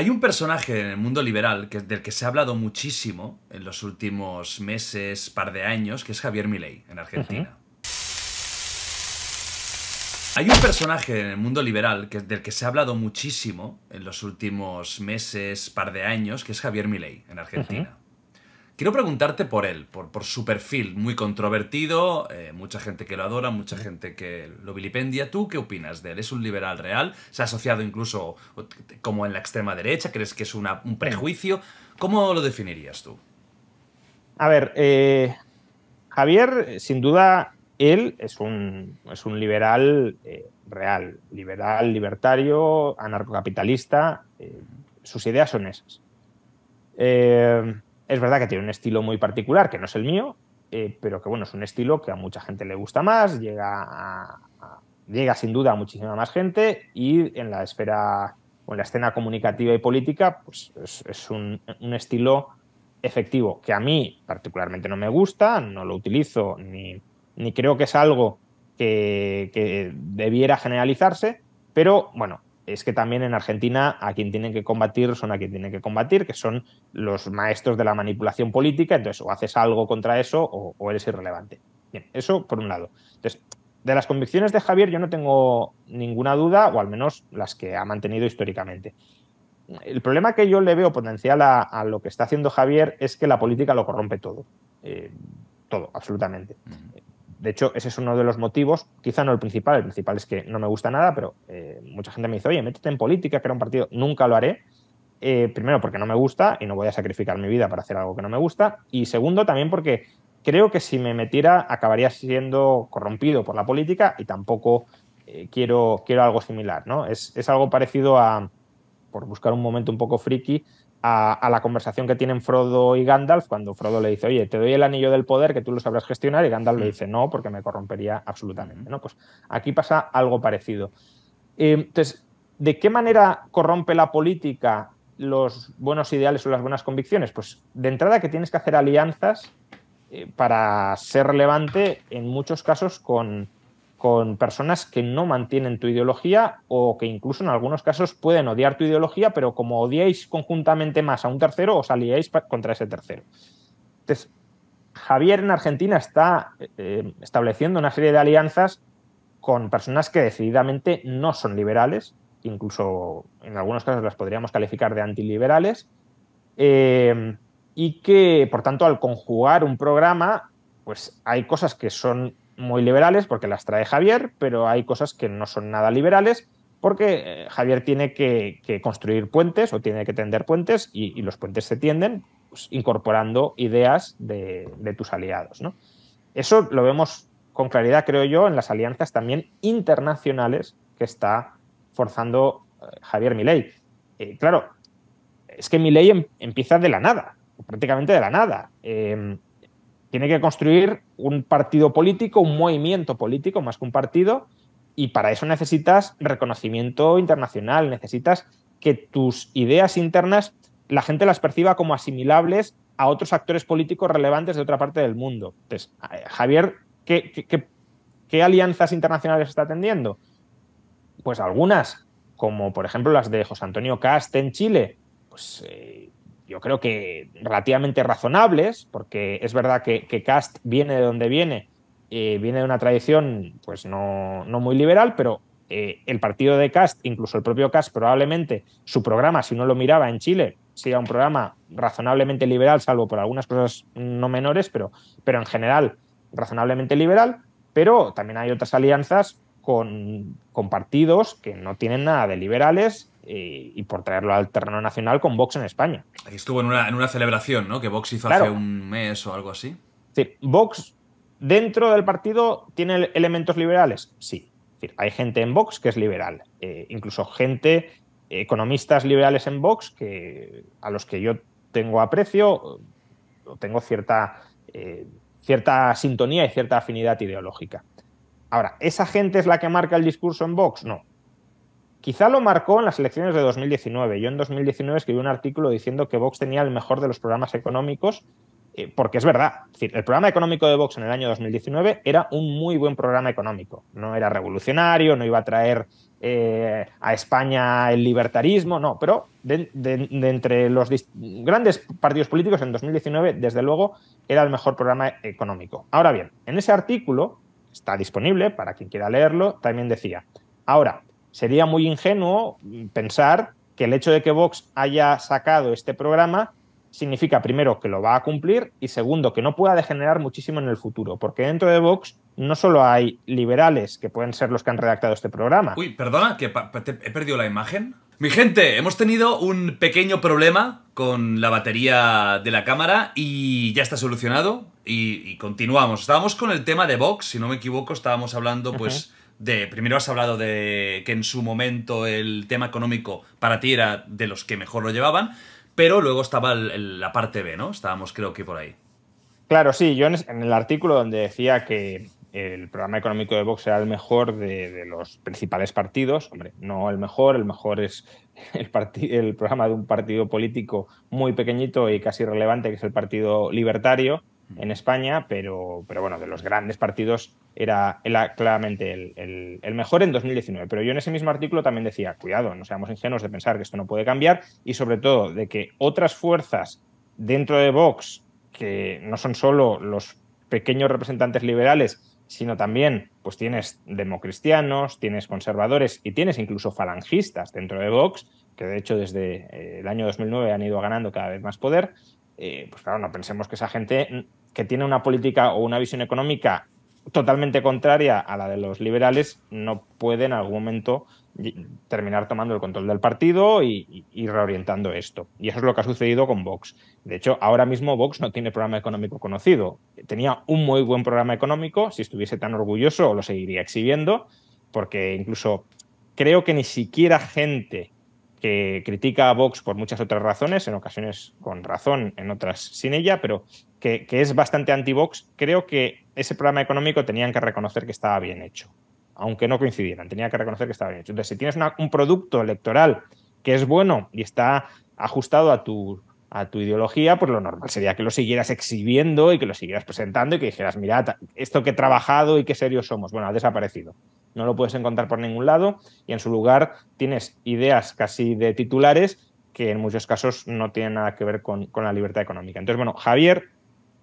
Hay un personaje en el mundo liberal que, del que se ha hablado muchísimo en los últimos meses, par de años, que es Javier Milei, en Argentina. Hay un personaje en el mundo liberal que, del que se ha hablado muchísimo en los últimos meses, par de años, que es Javier Milei, en Argentina. Quiero preguntarte por él, por, su perfil, muy controvertido, eh, mucha gente que lo adora, mucha gente que lo vilipendia. ¿Tú qué opinas de él? ¿Es un liberal real? ¿Se ha asociado incluso como en la extrema derecha? ¿Crees que es un prejuicio? ¿Cómo lo definirías tú? A ver, eh, Javier, eh, sin duda, él es un, liberal real, liberal, libertario, anarcocapitalista. sus ideas son esas. Eh, es verdad que tiene un estilo muy particular, que no es el mío, eh, pero que bueno, es un estilo que a mucha gente le gusta más, llega, llega sin duda a muchísima más gente y en la esfera o en la escena comunicativa y política, pues es, un, estilo efectivo que a mí particularmente no me gusta, no lo utilizo, ni, ni creo que es algo que, que debiera generalizarse, pero bueno, es que también en Argentina a quien tienen que combatir son a quien tienen que combatir, que son los maestros de la manipulación política, entonces o haces algo contra eso o, eres irrelevante. Bien, eso por un lado. Entonces, de las convicciones de Javier yo no tengo ninguna duda, o al menos las que ha mantenido históricamente. El problema que yo le veo potencial a, lo que está haciendo Javier es que la política lo corrompe todo. Eh, todo, absolutamente de hecho, ese es uno de los motivos, quizá no el principal, el principal es que no me gusta nada, pero eh, mucha gente me dice, oye, métete en política, que era un partido, nunca lo haré. Eh, primero, porque no me gusta y no voy a sacrificar mi vida para hacer algo que no me gusta. Y segundo, también porque creo que si me metiera acabaría siendo corrompido por la política y tampoco eh, quiero, quiero algo similar. ¿no? Es, es algo parecido a, por buscar un momento un poco friki, a, la conversación que tienen Frodo y Gandalf cuando Frodo le dice, oye, te doy el anillo del poder que tú lo sabrás gestionar y Gandalf le mm. dice, no, porque me corrompería absolutamente. ¿no? Pues aquí pasa algo parecido. Eh, entonces, ¿de qué manera corrompe la política los buenos ideales o las buenas convicciones? Pues de entrada que tienes que hacer alianzas eh, para ser relevante en muchos casos con, con personas que no mantienen tu ideología o que incluso en algunos casos pueden odiar tu ideología, pero como odiáis conjuntamente más a un tercero, os aliáis contra ese tercero. Entonces, Javier en Argentina está eh, estableciendo una serie de alianzas con personas que decididamente no son liberales, incluso en algunos casos las podríamos calificar de antiliberales, eh, y que, por tanto, al conjugar un programa, pues hay cosas que son muy liberales porque las trae Javier, pero hay cosas que no son nada liberales porque eh, Javier tiene que, construir puentes o tiene que tender puentes y, los puentes se tienden pues, incorporando ideas de, tus aliados. ¿no? Eso lo vemos con claridad, creo yo, en las alianzas también internacionales que está forzando eh, Javier Milei. Eh, claro, es que Milei em-, empieza de la nada, prácticamente de la nada. Em, tiene que construir un partido político, un movimiento político más que un partido, y para eso necesitas reconocimiento internacional, necesitas que tus ideas internas la gente las perciba como asimilables a otros actores políticos relevantes de otra parte del mundo. Entonces, eh, Javier, ¿qué, alianzas internacionales está atendiendo? Pues algunas, como por ejemplo las de José Antonio Cast en Chile, pues eh, yo creo que relativamente razonables, porque es verdad que, Cast viene de donde viene, eh, viene de una tradición pues no, muy liberal, pero eh, el partido de Cast, incluso el propio Cast, probablemente su programa, si no lo miraba en Chile, sería un programa razonablemente liberal, salvo por algunas cosas no menores, pero, pero en general razonablemente liberal, pero también hay otras alianzas con, con partidos que no tienen nada de liberales eh, y, por traerlo al terreno nacional con Vox en España. Aquí estuvo en una, celebración, ¿no? Que Vox hizo hace un mes o algo así. Vox dentro del partido tiene elementos liberales, sí. hay gente en Vox que es liberal, eh, incluso gente, economistas liberales en Vox que a los que yo tengo aprecio, tengo cierta, eh, cierta sintonía y cierta afinidad ideológica. Ahora, ¿esa gente es la que marca el discurso en Vox? No. Quizá lo marcó en las elecciones de 2019. Yo en 2019 escribí un artículo diciendo que Vox tenía el mejor de los programas económicos, eh, porque es verdad. el programa económico de Vox en el año 2019 era un muy buen programa económico. No era revolucionario, no iba a traer eh, a España el libertarismo, no, pero de, de entre los grandes partidos políticos en 2019, desde luego, era el mejor programa económico. Ahora bien, en ese artículo, está disponible para quien quiera leerlo, también decía, ahora, sería muy ingenuo pensar que el hecho de que Vox haya sacado este programa significa, primero, que lo va a cumplir y, segundo, que no pueda degenerar muchísimo en el futuro, porque dentro de Vox no solo hay liberales, que pueden ser los que han redactado este programa. Uy, perdona, que he perdido la imagen. Mi gente, hemos tenido un pequeño problema con la batería de la cámara y ya está solucionado y, continuamos. Estábamos con el tema de Vox, si no me equivoco, estábamos hablando pues de primero has hablado de que en su momento el tema económico para ti era de los que mejor lo llevaban, pero luego estaba la parte B, ¿no? Estábamos creo que por ahí. Claro, sí, yo en, el artículo donde decía que el programa económico de Vox era el mejor de, los principales partidos, hombre, no el mejor, el mejor es el, el programa de un partido político muy pequeñito y casi relevante que es el Partido Libertario, en España, pero, pero bueno, de los grandes partidos era, claramente el, mejor en 2019. Pero yo en ese mismo artículo también decía, cuidado, no seamos ingenuos de pensar que esto no puede cambiar y sobre todo de que otras fuerzas dentro de Vox, que no son solo los pequeños representantes liberales, sino también pues tienes democristianos, tienes conservadores y tienes incluso falangistas dentro de Vox, que de hecho desde eh, el año 2009 han ido ganando cada vez más poder, eh, pues claro, no pensemos que esa gente que tiene una política o una visión económica totalmente contraria a la de los liberales, no puede en algún momento terminar tomando el control del partido y, reorientando esto. Y eso es lo que ha sucedido con Vox. De hecho, ahora mismo Vox no tiene programa económico conocido. Tenía un muy buen programa económico, si estuviese tan orgulloso lo seguiría exhibiendo, porque incluso creo que ni siquiera gente que critica a Vox por muchas otras razones, en ocasiones con razón, en otras sin ella, pero que, es bastante anti-Vox, creo que ese programa económico tenían que reconocer que estaba bien hecho, aunque no coincidieran, tenían que reconocer que estaba bien hecho. Entonces, si tienes un producto electoral que es bueno y está ajustado a tu a tu ideología, pues lo normal sería que lo siguieras exhibiendo y que lo siguieras presentando y que dijeras, mira, esto que he trabajado y qué serios somos. Bueno, ha desaparecido. No lo puedes encontrar por ningún lado y en su lugar tienes ideas casi de titulares que en muchos casos no tienen nada que ver con, la libertad económica. Entonces, bueno, Javier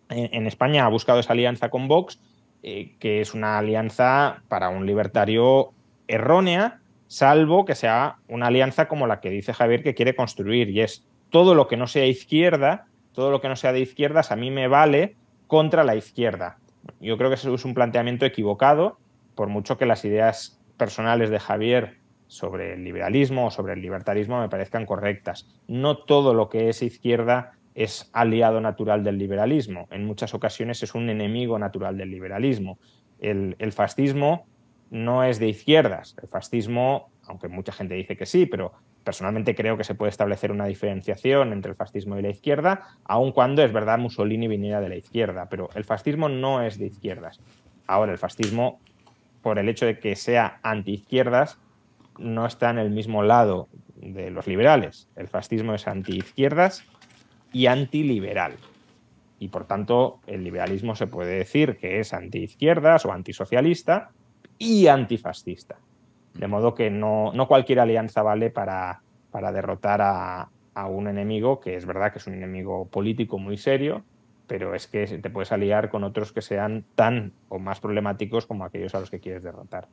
en, España ha buscado esa alianza con Vox, eh, que es una alianza para un libertario errónea, salvo que sea una alianza como la que dice Javier que quiere construir y es todo lo que no sea izquierda, todo lo que no sea de izquierdas a mí me vale contra la izquierda. Yo creo que eso es un planteamiento equivocado, por mucho que las ideas personales de Javier sobre el liberalismo o sobre el libertarismo me parezcan correctas. No todo lo que es izquierda es aliado natural del liberalismo. En muchas ocasiones es un enemigo natural del liberalismo. El, el fascismo no es de izquierdas. El fascismo, aunque mucha gente dice que sí, pero personalmente creo que se puede establecer una diferenciación entre el fascismo y la izquierda, aun cuando es verdad Mussolini viniera de la izquierda, pero el fascismo no es de izquierdas. Ahora, el fascismo, por el hecho de que sea anti-izquierdas, no está en el mismo lado de los liberales. El fascismo es anti-izquierdas y antiliberal. Y por tanto, el liberalismo se puede decir que es anti-izquierdas o antisocialista y antifascista. De modo que no, cualquier alianza vale para, para derrotar a, a, un enemigo, que es verdad que es un enemigo político muy serio, pero es que te puedes aliar con otros que sean tan o más problemáticos como aquellos a los que quieres derrotar.